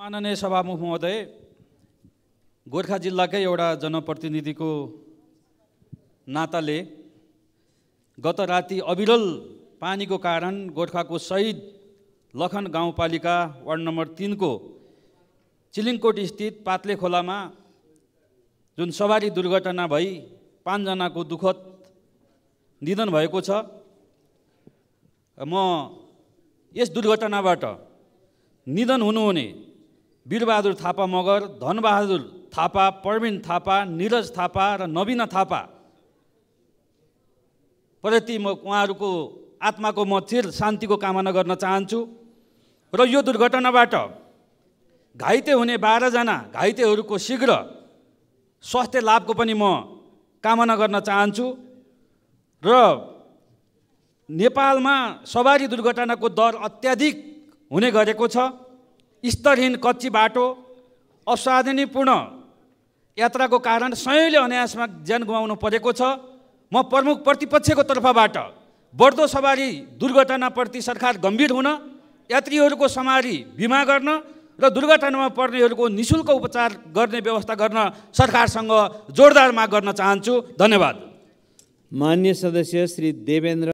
माननीय सभामुख महोदय गोर्खा जिल्लाकै एउटा जनप्रतिनिधिको नाताले गत राति अविरल पानीको कारण गोर्खाको सहिद लखन गाउँपालिका वार्ड नम्बर तिनको चिलिङकोट स्थित पातले खोलामा जुन सवारी दुर्घटना भई पाँचजनाको दुःखद निधन भएको छ म यस दुर्घटनाबाट निधन हुनुहुने वीरबहादुर थापा मगर धनबहादुर थापा प्रवीण थापा निरज थापा र नवीना थापा प्रति म उहाँहरूको आत्माको म चिर शान्तिको कामना गर्न चाहन्छु र यो दुर्घटनाबाट घाइते हुने बाह्रजना घाइतेहरूको शीघ्र स्वास्थ्य लाभको पनि म कामना गर्न चाहन्छु र नेपालमा सवारी दुर्घटनाको दर अत्याधिक हुने गरेको छ स्तरहीन कच्ची बाटो असाधनीपूर्ण यात्राको कारण सयौँले अन्यासमा ज्यान गुमाउनु परेको छ म प्रमुख प्रतिपक्षको तर्फबाट बढ्दो सवारी दुर्घटनाप्रति सरकार गम्भीर हुन यात्रीहरूको सवारी बिमा गर्न र दुर्घटनामा पर्नेहरूको निशुल्क उपचार गर्ने व्यवस्था गर्न सरकारसँग जोरदार माग गर्न चाहन्छु धन्यवाद मान्य सदस्य श्री देवेन्द्र